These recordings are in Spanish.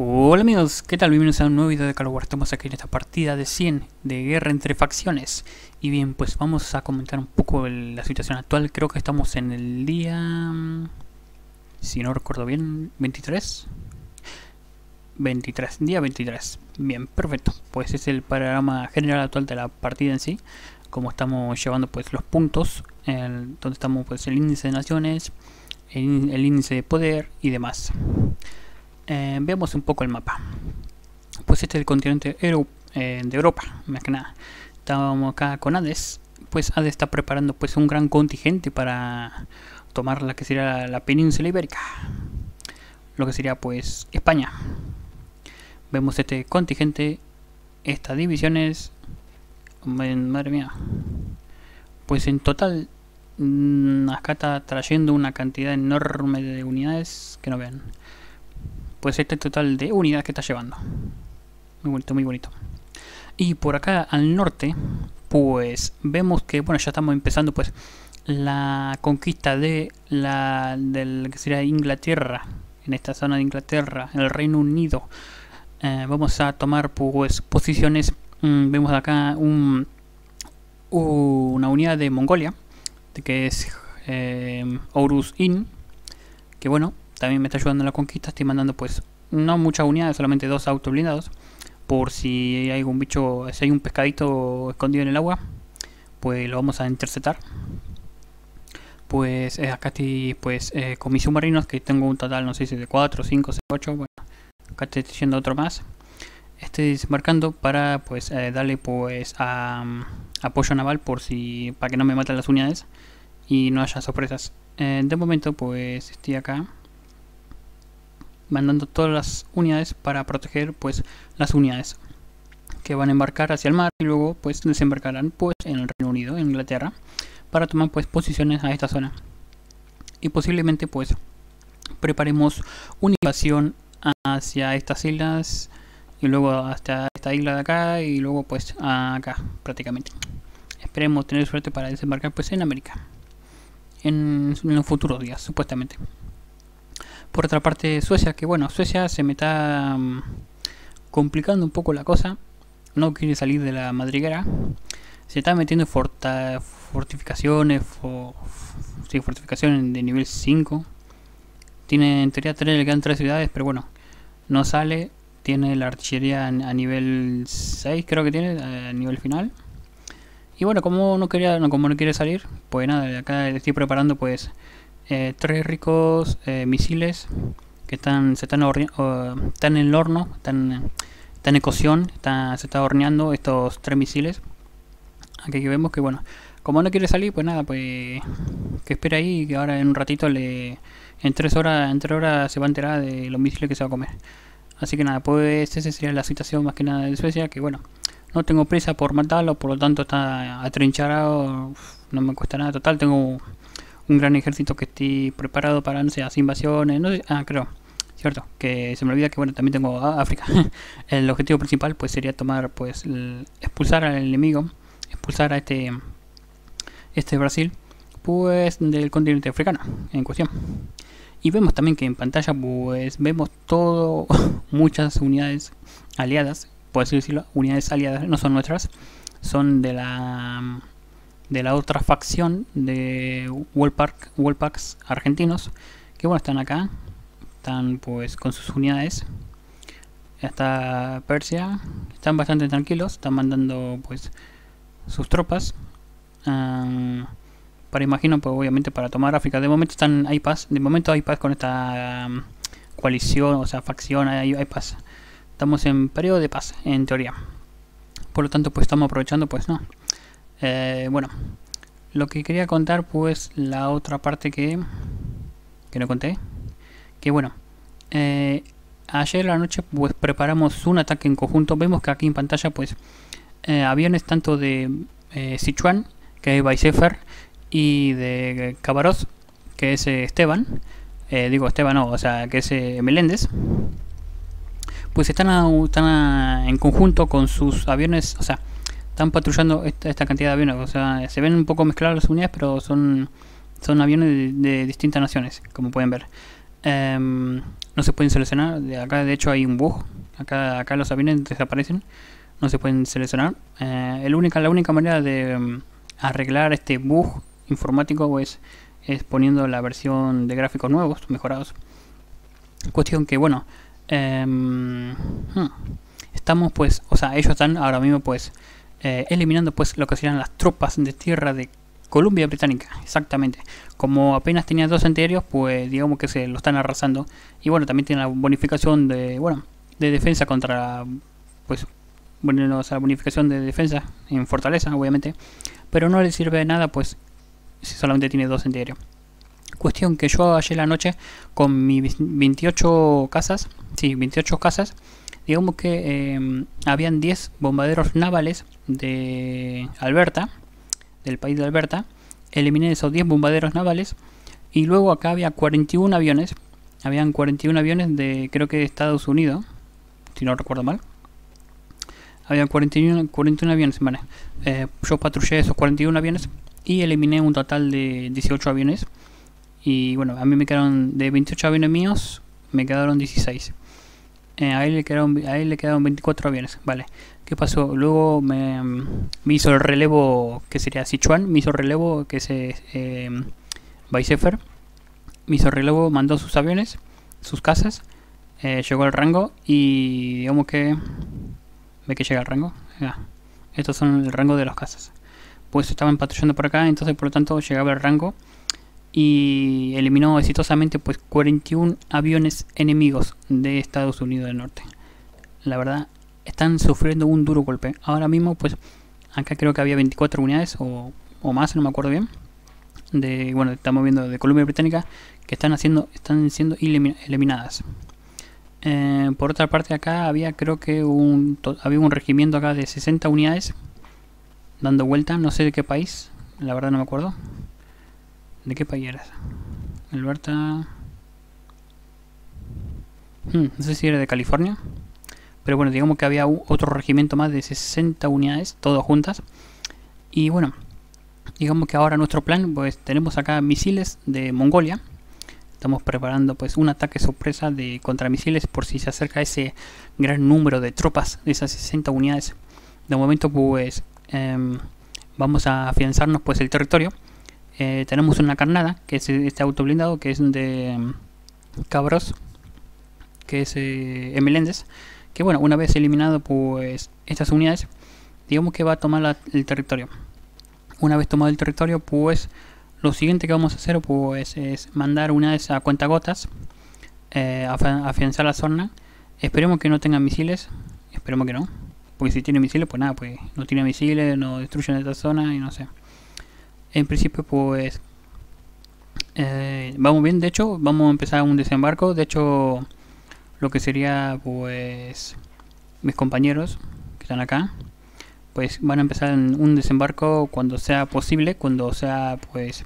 Hola amigos, ¿qué tal? Bienvenidos a un nuevo video de War. Estamos aquí en esta partida de 100 de guerra entre facciones. Y bien, pues vamos a comentar un poco la situación actual. Creo que estamos en el día... Mm, si no recuerdo bien, 23. 23, día 23. Bien, perfecto. Pues es el panorama general actual de la partida en sí. Como estamos llevando pues los puntos, donde estamos pues el índice de naciones, el índice de poder y demás vemos eh, veamos un poco el mapa. Pues este es el continente eh, de Europa, más que nada. Estábamos acá con Hades, pues Hades está preparando pues un gran contingente para tomar la que sería la península ibérica, lo que sería pues España. Vemos este contingente, estas divisiones, madre mía, pues en total mm, acá está trayendo una cantidad enorme de unidades que no vean pues este total de unidades que está llevando. Muy bonito, muy bonito. Y por acá al norte, pues vemos que, bueno, ya estamos empezando pues la conquista de la del que sería Inglaterra, en esta zona de Inglaterra, en el Reino Unido. Eh, vamos a tomar pues posiciones, mm, vemos acá un, una unidad de Mongolia, que es eh, Horus In, que bueno, también me está ayudando en la conquista. Estoy mandando pues no muchas unidades, solamente dos autos blindados. Por si hay algún bicho, si hay un pescadito escondido en el agua, pues lo vamos a interceptar. Pues eh, acá estoy pues eh, con mis submarinos, que tengo un total, no sé si de 4, 5, 6, 8. Bueno, acá estoy yendo otro más. Estoy desembarcando para pues eh, darle pues a, mm, apoyo naval por si para que no me maten las unidades y no haya sorpresas. de momento pues estoy acá mandando todas las unidades para proteger pues las unidades que van a embarcar hacia el mar y luego pues desembarcarán pues en el Reino Unido, en Inglaterra, para tomar pues posiciones a esta zona. Y posiblemente pues preparemos una invasión hacia estas islas y luego hasta esta isla de acá y luego pues acá prácticamente. Esperemos tener suerte para desembarcar pues en América en, en los futuros días supuestamente. Por otra parte, Suecia, que bueno, Suecia se me está mm, complicando un poco la cosa. No quiere salir de la madriguera. Se está metiendo en fortificaciones, fortificaciones de nivel 5. Tiene en teoría 3, le quedan tres ciudades, pero bueno, no sale. Tiene la artillería a nivel 6, creo que tiene, eh, a nivel final. Y bueno, como no quería, no, como no quiere salir, pues nada, acá le estoy preparando pues eh, tres ricos eh, misiles que están, se están, están en el horno, están, están en cocción, está se está horneando estos tres misiles. Aquí vemos que bueno, como no quiere salir, pues nada, pues que espera ahí que ahora en un ratito le en tres horas, en tres horas se va a enterar de los misiles que se va a comer. Así que nada, pues esa sería la situación más que nada de Suecia, que bueno, no tengo prisa por matarlo, por lo tanto está atrincharado, no me cuesta nada, total tengo un gran ejército que esté preparado para, no sé, las invasiones, no sé, ah, creo, cierto, que se me olvida que, bueno, también tengo África. el objetivo principal, pues, sería tomar, pues, expulsar al enemigo, expulsar a este, este Brasil, pues, del continente africano en cuestión. Y vemos también que en pantalla, pues, vemos todo, muchas unidades aliadas, por así decirlo, unidades aliadas, no son nuestras, son de la de la otra facción de Wallpark, Wallpacks argentinos, que bueno, están acá, están pues con sus unidades hasta Persia, están bastante tranquilos, están mandando pues sus tropas. para imagino, pues obviamente para tomar África. De momento están hay paz, de momento hay paz con esta coalición, o sea, facción, hay, hay, paz. Estamos en periodo de paz, en teoría. Por lo tanto, pues estamos aprovechando, pues no, eh, bueno, lo que quería contar, pues la otra parte que, que no conté, que bueno, eh, ayer la noche pues preparamos un ataque en conjunto, vemos que aquí en pantalla pues eh, aviones tanto de Sichuan, que es Baisefer, y de cabaroz que es Esteban, digo Esteban no, o sea, que es Meléndez, pues están, están en conjunto con sus aviones, o sea, están patrullando esta, cantidad de aviones. O sea, se ven un poco mezcladas las unidades, pero son, son aviones de, distintas naciones, como pueden ver. Em, no se pueden seleccionar. De acá, de hecho, hay un bug. Acá, acá los aviones desaparecen. No se pueden seleccionar. Eh, el única, la única manera de em, arreglar este bug informático es, es poniendo la versión de gráficos nuevos, mejorados. Cuestión que, bueno, em, hmm, estamos pues, o sea, ellos están ahora mismo pues eh, eliminando pues lo que serían las tropas de tierra de Columbia Británica, exactamente. Como apenas tenía dos enteros pues digamos que se lo están arrasando. Y bueno, también tiene la bonificación de, bueno, de defensa contra, pues, bueno, la bonificación de defensa en fortaleza, obviamente. Pero no le sirve de nada, pues, si solamente tiene dos enteros Cuestión que yo ayer la noche, con mis 28 casas, sí, 28 casas, digamos que em, habían 10 bombarderos navales de Alberta, del país de Alberta. Eliminé esos 10 bombarderos navales y luego acá había 41 aviones. Habían 41 aviones de creo que de Estados Unidos, si no recuerdo mal. Había 41, 41 aviones, eh, yo patrullé esos 41 aviones y eliminé un total de 18 aviones. Y bueno, a mí me quedaron de 28 aviones míos, me quedaron 16. Eh, ahí, le quedaron, 24 aviones, vale. ¿Qué pasó? Luego me, hizo el relevo, que sería Sichuan, me hizo el relevo, que es eh, Me hizo el relevo, mandó sus aviones, sus casas, eh, llegó al rango y digamos que... ¿Ve que llega al rango? estos son el rango de las casas. Pues estaban patrullando por acá, entonces por lo tanto llegaba al rango y eliminó exitosamente pues 41 aviones enemigos de Estados Unidos del Norte. La verdad, están sufriendo un duro golpe. Ahora mismo pues acá creo que había 24 unidades o, más, no me acuerdo bien. De, bueno, estamos viendo de Colombia Británica que están haciendo están siendo eliminadas. Eh, por otra parte acá había creo que un había un regimiento acá de 60 unidades dando vuelta, no sé de qué país, la verdad no me acuerdo. ¿De qué payeras? Alberta... Hmm, no sé si era de California. Pero bueno, digamos que había otro regimiento más de 60 unidades, todas juntas. Y bueno, digamos que ahora nuestro plan, pues tenemos acá misiles de Mongolia. Estamos preparando pues un ataque sorpresa de contramisiles por si se acerca ese gran número de tropas, de esas 60 unidades. De momento pues em, vamos a afianzarnos pues el territorio eh, tenemos una carnada, que es este auto blindado, que es de mm, Cabros, que es eh, que bueno, una vez eliminado pues estas unidades, digamos que va a tomar el territorio. Una vez tomado el territorio, pues lo siguiente que vamos a hacer pues es mandar una de esas cuentagotas, eh, a afianzar la zona. Esperemos que no tengan misiles, esperemos que no, porque si tiene misiles, pues nada, pues no tiene misiles, no destruyen esta zona y no sé en principio pues eh, vamos bien, de hecho vamos a empezar un desembarco, de hecho lo que sería pues mis compañeros que están acá pues van a empezar un desembarco cuando sea posible, cuando sea pues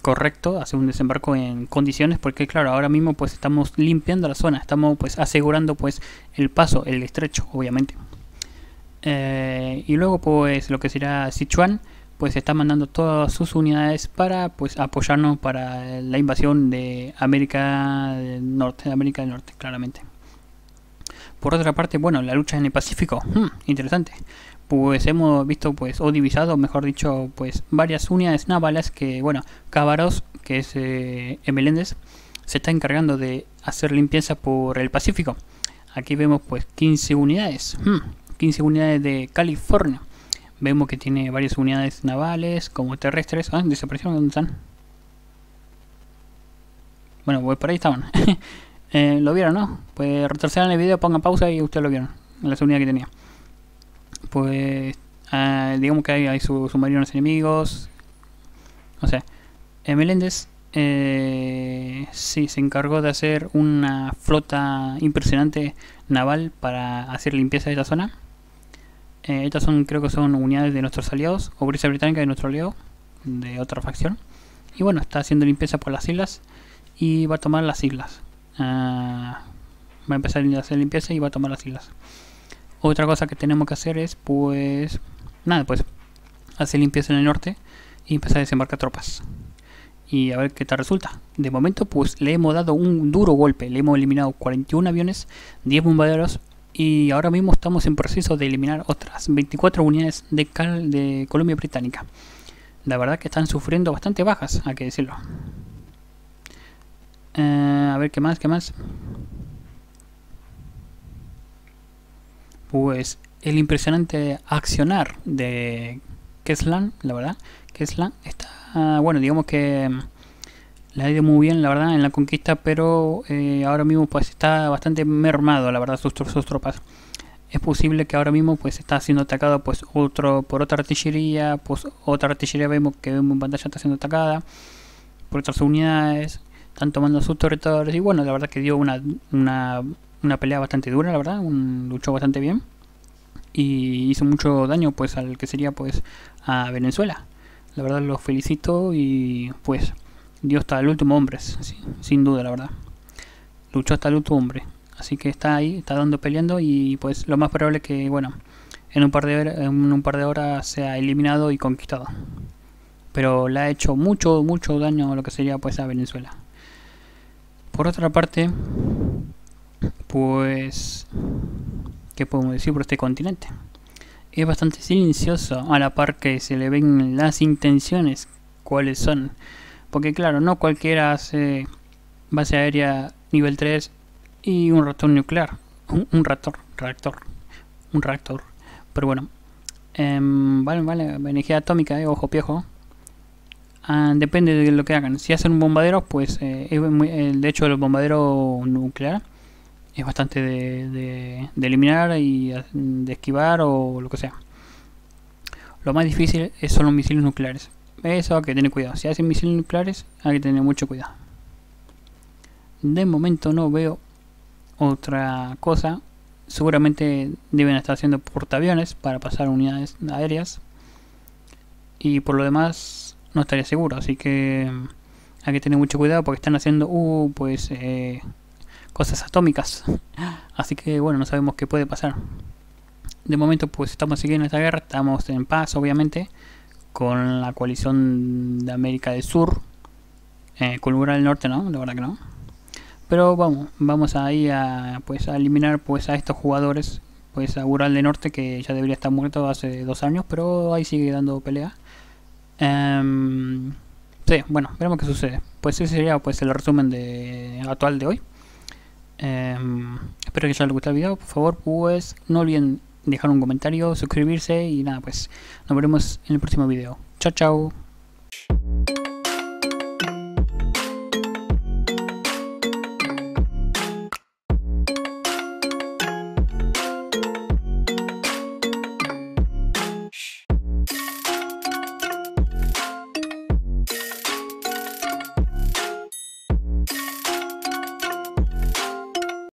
correcto hacer un desembarco en condiciones porque claro ahora mismo pues estamos limpiando la zona estamos pues asegurando pues el paso el estrecho obviamente eh, y luego pues lo que será Sichuan pues está mandando todas sus unidades para pues apoyarnos para la invasión de América del Norte, América del Norte, claramente. Por otra parte, bueno, la lucha en el Pacífico, hmm, interesante. Pues hemos visto pues o divisado, mejor dicho, pues varias unidades navales que, bueno, Cavaros, que es eh, Meléndez, se está encargando de hacer limpieza por el Pacífico. Aquí vemos pues 15 unidades, 15 hmm, unidades de California Vemos que tiene varias unidades navales, como terrestres. Ah, desaparecieron, ¿dónde están? Bueno, pues por ahí estaban. Eh, lo vieron, ¿no? Pues retrocedan el video, pongan pausa y ustedes lo vieron. Las unidades que tenía. Pues ah, digamos que hay, submarinos enemigos. O sea, eh, Meléndez eh, sí, se encargó de hacer una flota impresionante naval para hacer limpieza de esa zona. Eh, estas son, creo que son unidades de nuestros aliados, o brisa Británica de nuestro aliado, de otra facción. Y bueno, está haciendo limpieza por las islas y va a tomar las islas. Ah, va a empezar a hacer limpieza y va a tomar las islas. Otra cosa que tenemos que hacer es, pues, nada, pues, hacer limpieza en el norte y empezar a desembarcar tropas. Y a ver qué tal resulta. De momento, pues, le hemos dado un duro golpe. Le hemos eliminado 41 aviones, 10 bombarderos, y ahora mismo estamos en proceso de eliminar otras 24 unidades de cal de Colombia Británica. La verdad que están sufriendo bastante bajas, hay que decirlo. Eh, a ver, ¿qué más? ¿Qué más? Pues el impresionante accionar de Keslan, la verdad. Keslan está, bueno, digamos que la ido muy bien, la verdad, en la conquista, pero eh, ahora mismo pues está bastante mermado, la verdad, sus, tropas. Es posible que ahora mismo pues está siendo atacado pues otro por otra artillería, pues otra artillería vemos que vemos en pantalla está siendo atacada por otras unidades, están tomando sus territorios y bueno, la verdad que dio una, una pelea bastante dura, la verdad, un, luchó bastante bien y hizo mucho daño pues al que sería pues a Venezuela. La verdad los felicito y pues Dios hasta el último hombre, sin duda, la verdad. Luchó hasta el último hombre. Así que está ahí, está dando peleando y pues lo más probable es que, bueno, en un par de, en un par de horas sea eliminado y conquistado. Pero le ha hecho mucho, mucho daño a lo que sería pues a Venezuela. Por otra parte, pues, ¿qué podemos decir por este continente? Es bastante silencioso a la par que se le ven las intenciones, cuáles son. Porque claro, no cualquiera hace base aérea nivel 3 y un reactor nuclear. Un, reactor, reactor, un reactor. Pero bueno. Em, vale, vale, energía atómica, eh, ojo piejo. Ah, depende de lo que hagan. Si hacen un bombardero, pues eh, de hecho el bombardero nuclear es bastante de, de, eliminar y ah, de esquivar o lo que sea. Lo más difícil son los misiles nucleares. Eso hay que tener cuidado. Si hacen misiles nucleares, hay que tener mucho cuidado. De momento no veo otra cosa. Seguramente deben estar haciendo portaaviones para pasar unidades aéreas. Y por lo demás, no estaría seguro. Así que mm, hay que tener mucho cuidado porque están haciendo, uh, pues, eh, cosas atómicas. Así que bueno, no sabemos qué puede pasar. De momento, pues estamos siguiendo esta guerra, estamos en paz, obviamente con la coalición de América del Sur, eh, Ural del Norte no, la verdad que no. Pero vamos, vamos ahí a, pues, a eliminar pues a estos jugadores, pues a Ural del Norte que ya debería estar muerto hace dos años, pero ahí sigue dando pelea. Em, sí, bueno, veremos qué sucede. Pues ese sería pues el resumen de actual de hoy. Em, espero que ya les guste el video, por favor pues no olviden dejar un comentario, suscribirse y nada, pues nos veremos en el próximo video. Chao, chao.